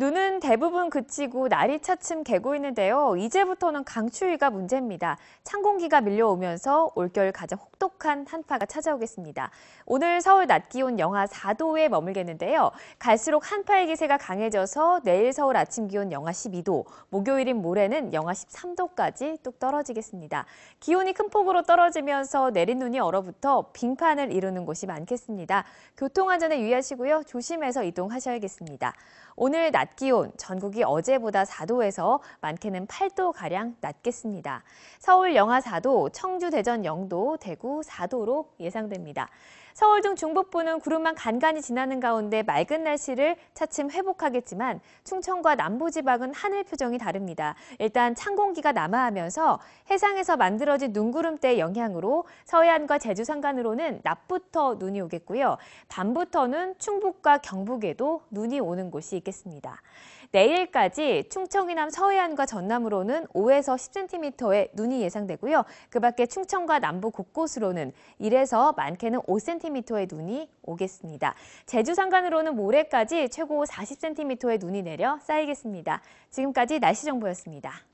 눈은 대부분 그치고 날이 차츰 개고 있는데요. 이제부터는 강추위가 문제입니다. 찬 공기가 밀려오면서 올겨울 가장 혹독한 한파가 찾아오겠습니다. 오늘 서울 낮 기온 영하 4도에 머물겠는데요. 갈수록 한파의 기세가 강해져서 내일 서울 아침 기온 영하 12도, 목요일인 모레는 영하 13도까지 뚝 떨어지겠습니다. 기온이 큰 폭으로 떨어지면서 내린 눈이 얼어붙어 빙판을 이루는 곳이 많겠습니다. 교통안전에 유의하시고요. 조심해서 이동하셔야겠습니다. 오늘 낮낮 기온, 전국이 어제보다 4도에서 많게는 8도가량 낮겠습니다. 서울 영하 4도, 청주, 대전 0도, 대구 4도로 예상됩니다. 서울 등 중북부는 구름만 간간히 지나는 가운데 맑은 날씨를 차츰 회복하겠지만 충청과 남부지방은 하늘 표정이 다릅니다. 일단 찬 공기가 남하하면서 해상에서 만들어진 눈구름대 영향으로 서해안과 제주 산간으로는 낮부터 눈이 오겠고요. 밤부터는 충북과 경북에도 눈이 오는 곳이 있겠습니다. 내일까지 충청 이남 서해안과 전남으로는 5에서 10cm의 눈이 예상되고요. 그 밖에 충청과 남부 곳곳으로는 1에서 많게는 5cm의 눈이 오겠습니다. 제주 산간으로는 모레까지 최고 40cm의 눈이 내려 쌓이겠습니다. 지금까지 날씨 정보였습니다.